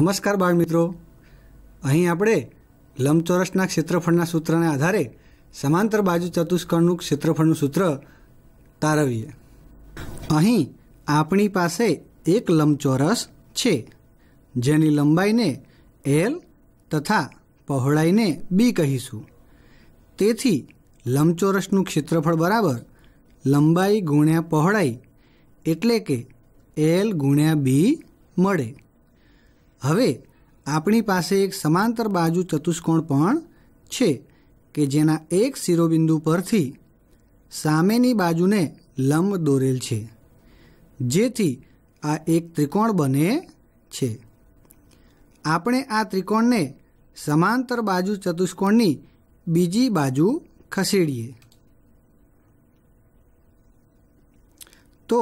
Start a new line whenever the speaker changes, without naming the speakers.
નમસ્કાર બાળ મિત્રો અહીં આપણે લંબચોરસના ક્ષેત્રફળના સૂત્રને આધારે સમાંતર બાજુ ચતુષ્કળનું ક્ષેત્રફળનું સૂત્ર તારવીએ અહીં આપણી પાસે એક લંબચોરસ છે જેની લંબાઈને એલ તથા પહોળાઈને બી કહીશું તેથી લંબચોરસનું ક્ષેત્રફળ બરાબર લંબાઈ ગુણ્યા પહોળાઈ એટલે કે એલ ગુણ્યા બી મળે હવે આપણી પાસે એક સમાંતર બાજુ ચતુષ્કોણ પણ છે કે જેના એક શિરોબિંદુ પરથી સામેની બાજુને લંબ દોરેલ છે જેથી આ એક ત્રિકોણ બને છે આપણે આ ત્રિકોણને સમાંતર બાજુ ચતુષ્કોણની બીજી બાજુ ખસેડીએ
તો